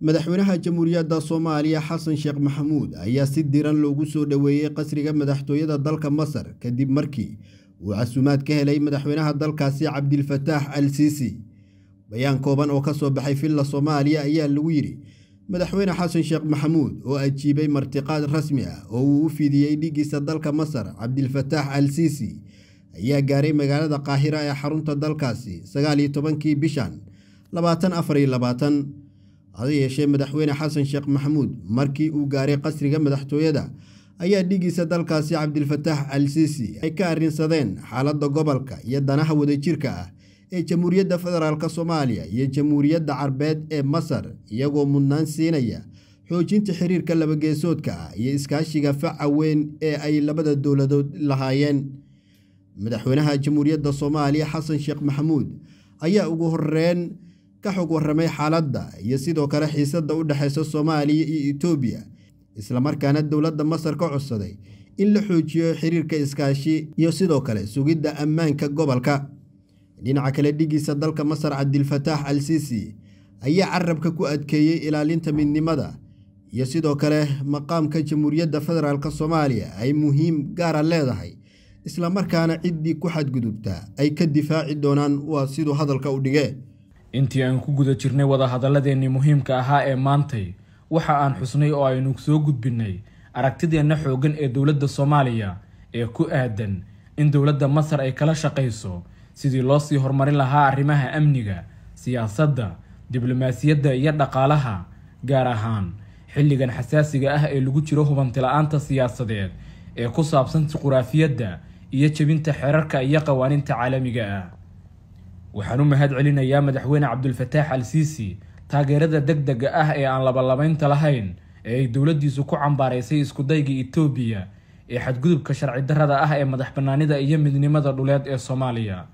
madaxweynaha jamhuuriyadda soomaaliya xasan sheekh maxamuud ayaa si diran loogu soo dhoweeyey qasriga madaxtooyada dalka masar kadib markii uu casumaad ka helay madaxweynaha dalkaasi cabdilfataax al siisi bayaan kooban oo ka soo baxay filla soomaaliya ayaa lagu yidhi madaxweyne xasan sheekh maxamuud oo ajiibay martiqaad rasmi ah oo uu u fidiyey dhiggiisa dalka masar cabdilfataax al siisi ayaa gaaray magaalada qaahira ee xarunta dalkaasi sagaal tobankii bishan labaatan afar labaatan hada yeeshee madaxweyne xasan sheekh maxamuud markii uu gaaray qasriga madaxtooyada ayaa dhigiisa dalkaasi cabdilfatax al siisi ay ka arrinsadeen xaaladda gobolka iyo danaha wadajirka ah ee jamhuuriyadda federaalka soomaaliya iyo jamhuuriyadda carbeed ee masar iyagoo mudnaan siinaya xoojinta xiriirka labageesoodka ah iyo iskaashiga faca weyn ee ay labada dowladood lahaayeen madaxweynaha jamhuuriyadda soomaaliya xasan sheekh maxamuud ayaa ugu horreyn ka xog warramay xaaladda iyo sidoo kale xiisadda u dhexaysa soomaaliya iyo itoobiya islamarkaana dowladda masar ka codsaday in la xoojiyo xiriirka iskaashi iyo sidoo kale sugidda ammaanka gobolka dhinaca kale dhigiisa dalka masar cabdilfataax al siisi ayaa carabka ku adkeeyey ilaalinta midnimada iyo sidoo kale maqaamka jamhuuriyadda federaalk soomaaliya ay muhiim gaara ah leedahay islamarkaana ciddii ku xadgudubta ay ka difaaci doonaan waa siduu hadalka u dhigee intii aan ku guda jirnay wadahadalladeennii muhiimka ahaa ee maantay waxa aan xusnay oo aynu soo gudbinnay aragtideenna xooggan ee dowladda soomaaliya ee ku aadan in dowladda masar ay kala shaqayso sidii loo sii horumarin lahaa arrimaha amniga siyaasadda diblomaasiyadda iyo dhaqaalaha gaar ahaan xilligan xasaasiga ah ee lagu jiro hubantila-aanta siyaasadeed ee ku saabsan juquraafiyadda iyo jebinta xeerarka iyo qawaaniinta caalamiga ah waxaan u mahad celinayaa madaxweyne cabdulfataax al siisi taageerada deg dega ah ee aan labalabaynta lahayn ee ay dowladdiisu ku cambaaraysay iskudayga etoobiya ee xadgudubka sharci darada ah ee madax bannaanida iyo midnimada dhuleed ee soomaaliya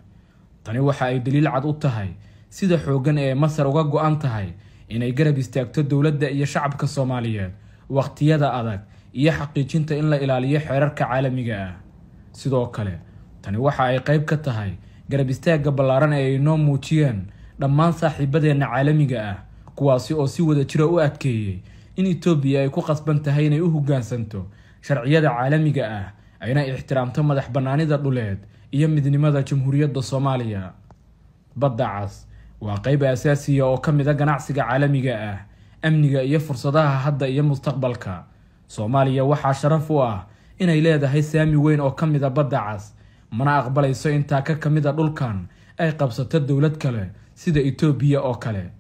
tani waxa ay daliil cad u tahay sida xooggan ee masar uga go-an tahay inay garab istaagto dowladda iyo shacabka soomaaliyeed wakhtiyada adag iyo xaqiijinta in la ilaaliyo xeerarka caalamiga ah sidoo kale tani waxa ay qayb ka tahay garab istaagga ballaaran ee ay noo muujiyeen dhammaan saaxiibadeenna caalamiga ah kuwaasi oo si wada jira u adkeeyey in etoobiya ay ku qasban tahay inay u hoggaansanto sharciyada caalamiga ah ayna ixtiraamto madax bannaanida dhuleed iyo midnimada jamhuuriyadda soomaaliya badda cas waa qayb asaasiya oo ka mida ah ganacsiga caalamiga ah amniga iyo fursadaha hadda iyo mustaqbalka soomaaliya waxaa sharaf u ah inay leedahay saami weyn oo ka mid ah badda cas mana aqbalayso intaa ka ka mid a dhulkan ay qabsato dowlad kale sida etoobiya oo kale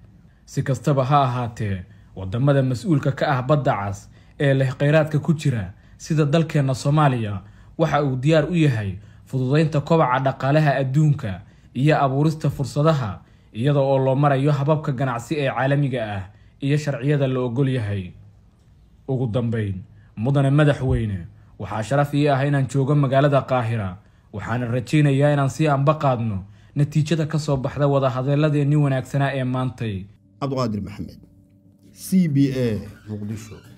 si kastaba ha ahaatee waddamada mas-uulka ka ah badda cas ee leh kheyraadka ku jira sida dalkeenna soomaaliya waxa uu diyaar u yahay fududaynta kobaca dhaqaalaha adduunka iyo abuurista fursadaha iyada oo loo marayo hababka ganacsi ee caalamiga ah iyo sharciyada la ogol yahay ugu dambayn mudane madaxweyne waxaa sharaf ii ah inaan joogo magaalada qaahira waxaana rajaynayaa inaan sii anba qaadno natiijada ka soo baxda wadahadalladeenni wanaagsanaa ee maantay cabdiqaadir maxamed c b a muqdisho